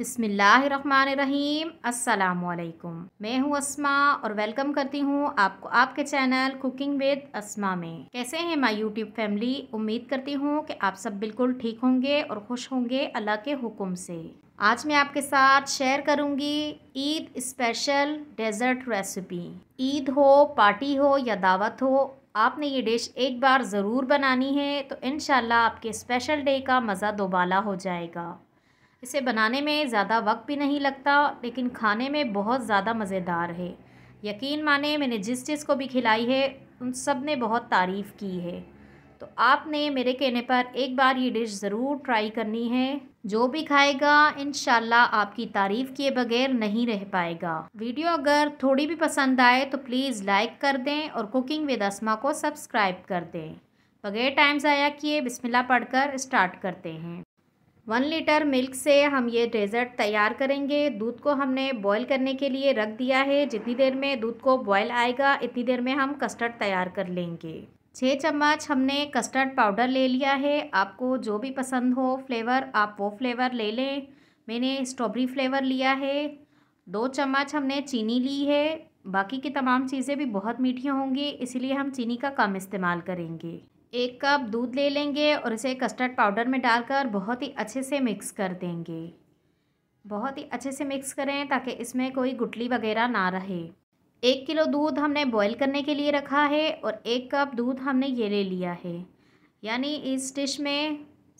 बिसमीम अस्सलाम मैं हूँ अस्मा और वेलकम करती हूँ आपको आपके चैनल कुकिंग विद अस्मा में कैसे हैं माय यूट्यूब फैमिली उम्मीद करती हूँ कि आप सब बिल्कुल ठीक होंगे और खुश होंगे अल्लाह के हुक्म से आज मैं आपके साथ शेयर करूंगी Eid special dessert recipe Eid हो पार्टी हो या दावत हो आपने ये डिश एक बार ज़रूर बनानी है तो इन आपके स्पेशल डे का मज़ा दोबाला हो जाएगा इसे बनाने में ज़्यादा वक्त भी नहीं लगता लेकिन खाने में बहुत ज़्यादा मज़ेदार है यकीन माने मैंने जिस चीज़ को भी खिलाई है उन सब ने बहुत तारीफ़ की है तो आपने मेरे कहने पर एक बार ये डिश ज़रूर ट्राई करनी है जो भी खाएगा इन आपकी तारीफ़ किए बगैर नहीं रह पाएगा वीडियो अगर थोड़ी भी पसंद आए तो प्लीज़ लाइक कर दें और कुकिंग विद असमा को सब्सक्राइब कर दें बगैर टाइम ज़ाया किए बिस्मिल्लाह पढ़कर स्टार्ट करते हैं वन लीटर मिल्क से हम ये डेज़र्ट तैयार करेंगे दूध को हमने बॉईल करने के लिए रख दिया है जितनी देर में दूध को बॉईल आएगा इतनी देर में हम कस्टर्ड तैयार कर लेंगे छः चम्मच हमने कस्टर्ड पाउडर ले लिया है आपको जो भी पसंद हो फ्लेवर आप वो फ्लेवर ले लें मैंने स्ट्रॉबेरी फ्लेवर लिया है दो चम्मच हमने चीनी ली है बाकी की तमाम चीज़ें भी बहुत मीठी होंगी इसलिए हम चीनी का कम इस्तेमाल करेंगे एक कप दूध ले लेंगे और इसे कस्टर्ड पाउडर में डालकर बहुत ही अच्छे से मिक्स कर देंगे बहुत ही अच्छे से मिक्स करें ताकि इसमें कोई गुटली वगैरह ना रहे एक किलो दूध हमने बॉईल करने के लिए रखा है और एक कप दूध हमने ये ले लिया है यानी इस डिश में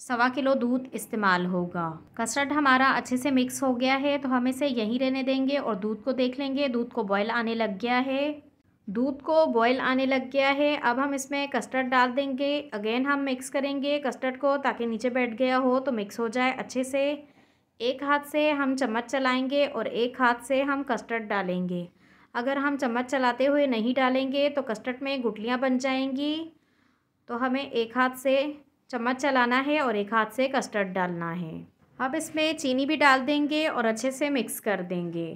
सवा किलो दूध इस्तेमाल होगा कस्टर्ड हमारा अच्छे से मिक्स हो गया है तो हम इसे यहीं रहने देंगे और दूध को देख लेंगे दूध को बॉयल आने लग गया है दूध को बॉयल आने लग गया है अब हम इसमें कस्टर्ड डाल देंगे अगेन हम मिक्स करेंगे कस्टर्ड को ताकि नीचे बैठ गया हो तो मिक्स हो जाए अच्छे से एक हाथ से हम चम्मच चलाएंगे और एक हाथ से हम कस्टर्ड डालेंगे अगर हम चम्मच चलाते हुए नहीं डालेंगे तो कस्टर्ड में गुटलियाँ बन जाएंगी तो हमें एक हाथ से चम्मच चलाना है और एक हाथ से कस्टर्ड डालना है अब इसमें चीनी भी डाल देंगे और अच्छे से मिक्स कर देंगे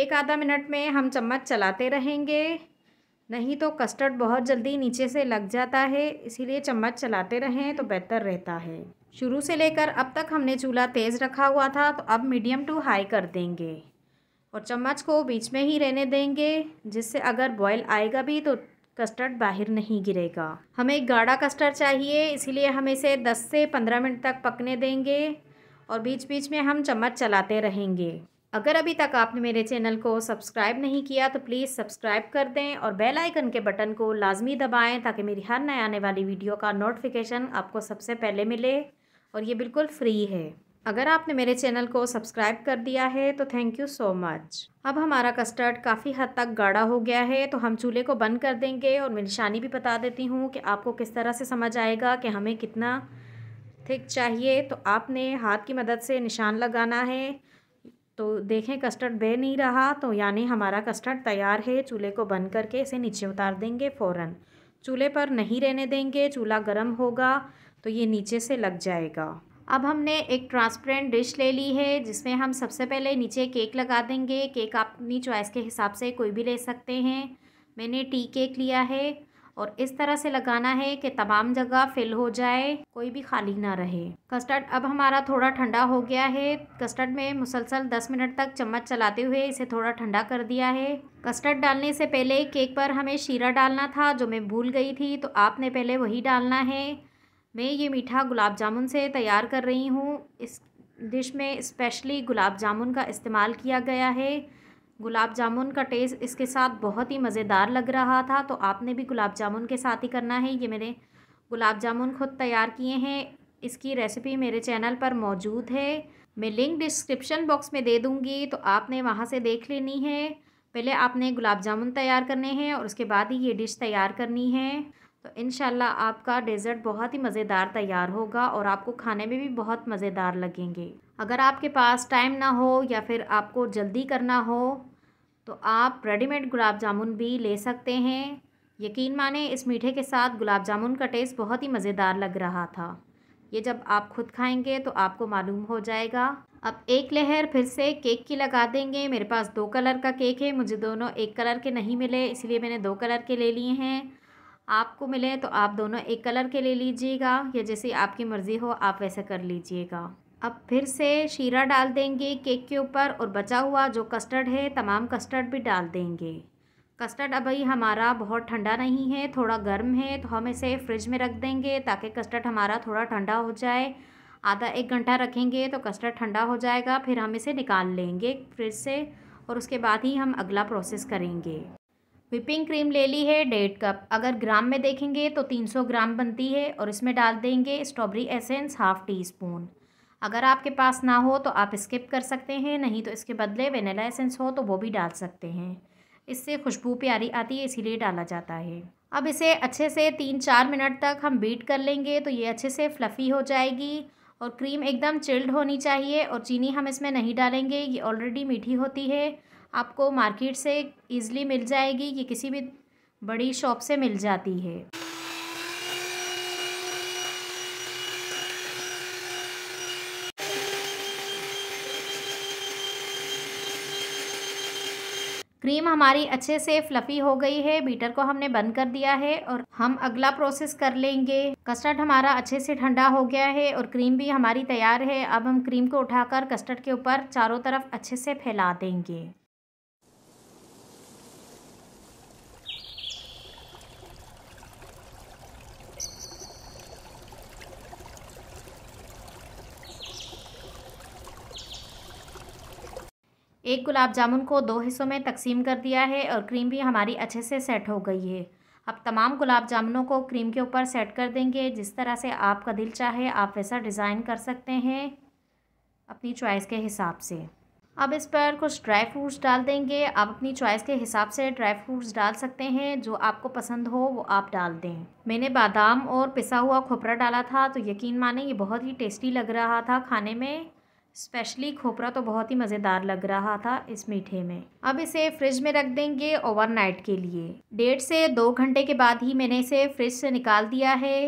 एक आधा मिनट में हम चम्मच चलाते रहेंगे नहीं तो कस्टर्ड बहुत जल्दी नीचे से लग जाता है इसीलिए चम्मच चलाते रहें तो बेहतर रहता है शुरू से लेकर अब तक हमने चूल्हा तेज़ रखा हुआ था तो अब मीडियम टू हाई कर देंगे और चम्मच को बीच में ही रहने देंगे जिससे अगर बॉयल आएगा भी तो कस्टर्ड बाहर नहीं गिरेगा हमें गाढ़ा कस्टर्ड चाहिए इसीलिए हम इसे 10 से 15 मिनट तक पकने देंगे और बीच बीच में हम चम्मच चलाते रहेंगे अगर अभी तक आपने मेरे चैनल को सब्सक्राइब नहीं किया तो प्लीज़ सब्सक्राइब कर दें और बेल आइकन के बटन को लाजमी दबाएं ताकि मेरी हर नए आने वाली वीडियो का नोटिफिकेशन आपको सबसे पहले मिले और ये बिल्कुल फ्री है अगर आपने मेरे चैनल को सब्सक्राइब कर दिया है तो थैंक यू सो मच अब हमारा कस्टर्ड काफ़ी हद तक गाढ़ा हो गया है तो हम चूल्हे को बंद कर देंगे और मैं निशानी भी बता देती हूँ कि आपको किस तरह से समझ आएगा कि हमें कितना थिक चाहिए तो आपने हाथ की मदद से निशान लगाना है तो देखें कस्टर्ड बह नहीं रहा तो यानी हमारा कस्टर्ड तैयार है चूल्हे को बंद करके इसे नीचे उतार देंगे फ़ौरन चूल्हे पर नहीं रहने देंगे चूल्हा गर्म होगा तो ये नीचे से लग जाएगा अब हमने एक ट्रांसपेरेंट डिश ले ली है जिसमें हम सबसे पहले नीचे केक लगा देंगे केक आप अपनी चॉइस के हिसाब से कोई भी ले सकते हैं मैंने टी केक लिया है और इस तरह से लगाना है कि तमाम जगह फिल हो जाए कोई भी खाली ना रहे कस्टर्ड अब हमारा थोड़ा ठंडा हो गया है कस्टर्ड में मुसलसल 10 मिनट तक चम्मच चलाते हुए इसे थोड़ा ठंडा कर दिया है कस्टर्ड डालने से पहले केक पर हमें शीरा डालना था जो मैं भूल गई थी तो आपने पहले वही डालना है मैं ये मीठा गुलाब जामुन से तैयार कर रही हूँ इस डिश में स्पेशली गुलाब जामुन का इस्तेमाल किया गया है गुलाब जामुन का टेस्ट इसके साथ बहुत ही मज़ेदार लग रहा था तो आपने भी गुलाब जामुन के साथ ही करना है ये मैंने गुलाब जामुन खुद तैयार किए हैं इसकी रेसिपी मेरे चैनल पर मौजूद है मैं लिंक डिस्क्रिप्शन बॉक्स में दे दूँगी तो आपने वहाँ से देख लेनी है पहले आपने गुलाब जामुन तैयार करने हैं और उसके बाद ही ये डिश तैयार करनी है तो इन आपका डेज़र्ट बहुत ही मज़ेदार तैयार होगा और आपको खाने में भी बहुत मज़ेदार लगेंगे अगर आपके पास टाइम ना हो या फिर आपको जल्दी करना हो तो आप रेडीमेड गुलाब जामुन भी ले सकते हैं यकीन माने इस मीठे के साथ गुलाब जामुन का टेस्ट बहुत ही मज़ेदार लग रहा था ये जब आप खुद खाएंगे तो आपको मालूम हो जाएगा अब एक लहर फिर से केक की लगा देंगे मेरे पास दो कलर का केक है मुझे दोनों एक कलर के नहीं मिले इसलिए मैंने दो कलर के ले लिए हैं आपको मिले तो आप दोनों एक कलर के ले लीजिएगा या जैसे आपकी मर्ज़ी हो आप वैसे कर लीजिएगा अब फिर से शीरा डाल देंगे केक के ऊपर और बचा हुआ जो कस्टर्ड है तमाम कस्टर्ड भी डाल देंगे कस्टर्ड अभी हमारा बहुत ठंडा नहीं है थोड़ा गर्म है तो हम इसे फ्रिज में रख देंगे ताकि कस्टर्ड हमारा थोड़ा ठंडा हो जाए आधा एक घंटा रखेंगे तो कस्टर्ड ठंडा हो जाएगा फिर हम इसे निकाल लेंगे फ्रिज से और उसके बाद ही हम अगला प्रोसेस करेंगे विपिंग क्रीम ले ली है डेढ़ कप अगर ग्राम में देखेंगे तो 300 ग्राम बनती है और इसमें डाल देंगे strawberry essence half teaspoon अगर आपके पास ना हो तो आप स्किप कर सकते हैं नहीं तो इसके बदले वेनेला एसेंस हो तो वो भी डाल सकते हैं इससे खुशबू प्यारी आती है इसीलिए डाला जाता है अब इसे अच्छे से तीन चार मिनट तक हम बीट कर लेंगे तो ये अच्छे से फ्लफ़ी हो जाएगी और क्रीम एकदम चिल्ड होनी चाहिए और चीनी हम इसमें नहीं डालेंगे ये ऑलरेडी मीठी होती है आपको मार्केट से ईज़िली मिल जाएगी ये किसी भी बड़ी शॉप से मिल जाती है क्रीम हमारी अच्छे से फ्लफी हो गई है बीटर को हमने बंद कर दिया है और हम अगला प्रोसेस कर लेंगे कस्टर्ड हमारा अच्छे से ठंडा हो गया है और क्रीम भी हमारी तैयार है अब हम क्रीम को उठाकर कस्टर्ड के ऊपर चारों तरफ अच्छे से फैला देंगे एक गुलाब जामुन को दो हिस्सों में तकसीम कर दिया है और क्रीम भी हमारी अच्छे से सेट हो गई है अब तमाम गुलाब जामुनों को क्रीम के ऊपर सेट कर देंगे जिस तरह से आपका दिल चाहे आप वैसा डिज़ाइन कर सकते हैं अपनी चॉइस के हिसाब से अब इस पर कुछ ड्राई फ्रूट्स डाल देंगे आप अपनी चॉइस के हिसाब से ड्राई फ्रूट्स डाल सकते हैं जो आपको पसंद हो वो आप डाल दें मैंने बादाम और पिसा हुआ खोपरा डाला था तो यकीन माने ये बहुत ही टेस्टी लग रहा था खाने में स्पेशली खोपरा तो बहुत ही मज़ेदार लग रहा था इस मीठे में अब इसे फ्रिज में रख देंगे ओवरनाइट के लिए डेढ़ से दो घंटे के बाद ही मैंने इसे फ्रिज से निकाल दिया है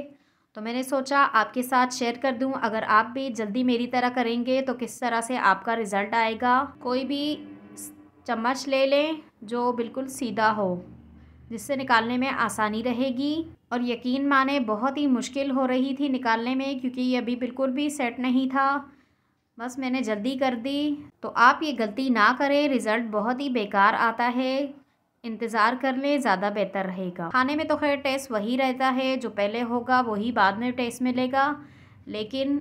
तो मैंने सोचा आपके साथ शेयर कर दूं अगर आप भी जल्दी मेरी तरह करेंगे तो किस तरह से आपका रिज़ल्ट आएगा कोई भी चम्मच ले लें जो बिल्कुल सीधा हो जिससे निकालने में आसानी रहेगी और यकीन माने बहुत ही मुश्किल हो रही थी निकालने में क्योंकि ये अभी बिल्कुल भी सेट नहीं था बस मैंने जल्दी कर दी तो आप ये गलती ना करें रिज़ल्ट बहुत ही बेकार आता है इंतज़ार कर लें ज़्यादा बेहतर रहेगा खाने में तो खैर टेस्ट वही रहता है जो पहले होगा वही बाद में टेस्ट मिलेगा लेकिन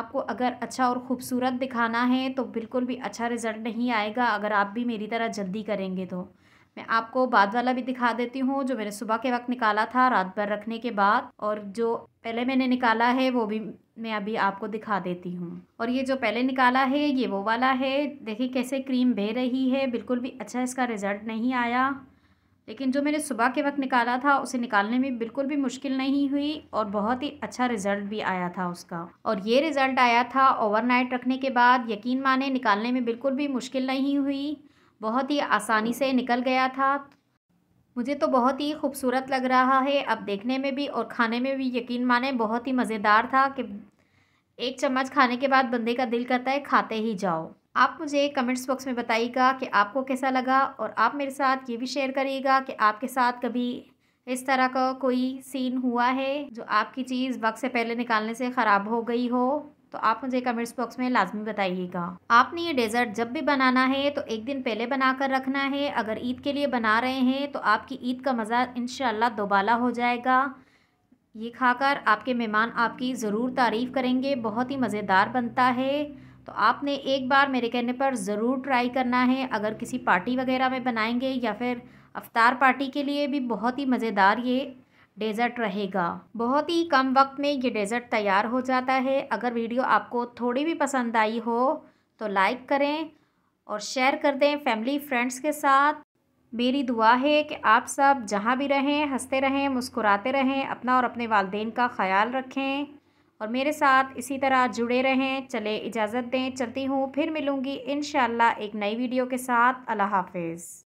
आपको अगर अच्छा और ख़ूबसूरत दिखाना है तो बिल्कुल भी अच्छा रिज़ल्ट नहीं आएगा अगर आप भी मेरी तरह जल्दी करेंगे तो मैं आपको बाद वाला भी दिखा देती हूँ जो मैंने सुबह के वक्त निकाला था रात भर रखने के बाद और जो पहले मैंने निकाला है वो भी मैं अभी आपको दिखा देती हूँ और ये जो पहले निकाला है ये वो वाला है देखिए कैसे क्रीम बह रही है बिल्कुल भी अच्छा इसका रिज़ल्ट नहीं आया लेकिन जो मैंने सुबह के वक्त निकाला था उसे निकालने में बिल्कुल भी मुश्किल नहीं हुई और बहुत ही अच्छा रिज़ल्ट भी आया था उसका और ये रिज़ल्ट आया था ओवरनाइट रखने के बाद यकीन माने निकालने में बिल्कुल भी मुश्किल नहीं हुई बहुत ही आसानी से निकल गया था मुझे तो बहुत ही खूबसूरत लग रहा है अब देखने में भी और खाने में भी यकीन माने बहुत ही मज़ेदार था कि एक चम्मच खाने के बाद बंदे का दिल करता है खाते ही जाओ आप मुझे कमेंट्स बॉक्स में बताइएगा कि आपको कैसा लगा और आप मेरे साथ ये भी शेयर करिएगा कि आपके साथ कभी इस तरह का कोई सीन हुआ है जो आपकी चीज़ वक्त से पहले निकालने से ख़राब हो गई हो तो आप मुझे कमेंट्स बॉक्स में लाजमी बताइएगा आपने ये डेजर्ट जब भी बनाना है तो एक दिन पहले बना कर रखना है अगर ईद के लिए बना रहे हैं तो आपकी ईद का मज़ा इन दोबाला हो जाएगा ये खाकर आपके मेहमान आपकी ज़रूर तारीफ़ करेंगे बहुत ही मज़ेदार बनता है तो आपने एक बार मेरे कहने पर ज़रूर ट्राई करना है अगर किसी पार्टी वगैरह में बनाएंगे या फिर अवतार पार्टी के लिए भी बहुत ही मज़ेदार ये डेजर्ट रहेगा बहुत ही कम वक्त में ये डेजर्ट तैयार हो जाता है अगर वीडियो आपको थोड़ी भी पसंद आई हो तो लाइक करें और शेयर कर दें फैमिली फ्रेंड्स के साथ मेरी दुआ है कि आप सब जहाँ भी रहें हंसते रहें मुस्कुराते रहें अपना और अपने वालदेन का ख्याल रखें और मेरे साथ इसी तरह जुड़े रहें चले इजाज़त दें चलती हूँ फिर मिलूँगी इन एक नई वीडियो के साथ अल्लाह हाफिज़